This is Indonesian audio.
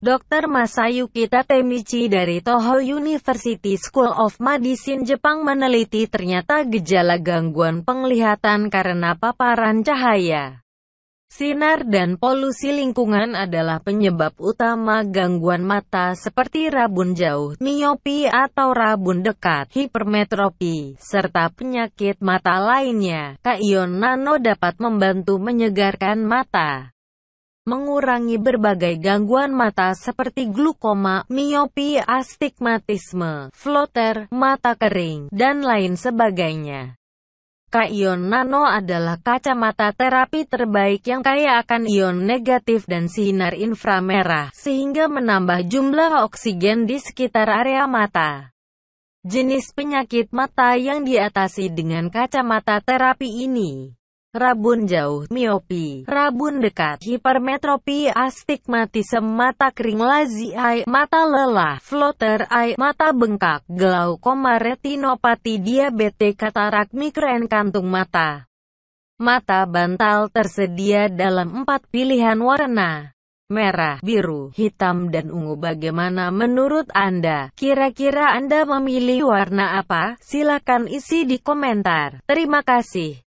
Dr. Masayuki Tatemichi dari Toho University School of Medicine Jepang meneliti ternyata gejala gangguan penglihatan karena paparan cahaya. Sinar dan polusi lingkungan adalah penyebab utama gangguan mata seperti rabun jauh, miopi atau rabun dekat, hipermetropi, serta penyakit mata lainnya. Kaion nano dapat membantu menyegarkan mata mengurangi berbagai gangguan mata seperti glukoma, miopi, astigmatisme, floater, mata kering, dan lain sebagainya. Kaion nano adalah kacamata terapi terbaik yang kaya akan ion negatif dan sinar inframerah, sehingga menambah jumlah oksigen di sekitar area mata. Jenis penyakit mata yang diatasi dengan kacamata terapi ini Rabun jauh, miopi, rabun dekat, hipermetropi, astigmatisme, mata kering, lazi eye, mata lelah, floater eye, mata bengkak, glaukoma, retinopati, diabetes, katarak, migrain kantung mata. Mata bantal tersedia dalam empat pilihan warna merah, biru, hitam dan ungu bagaimana menurut Anda? Kira-kira Anda memilih warna apa? Silakan isi di komentar. Terima kasih.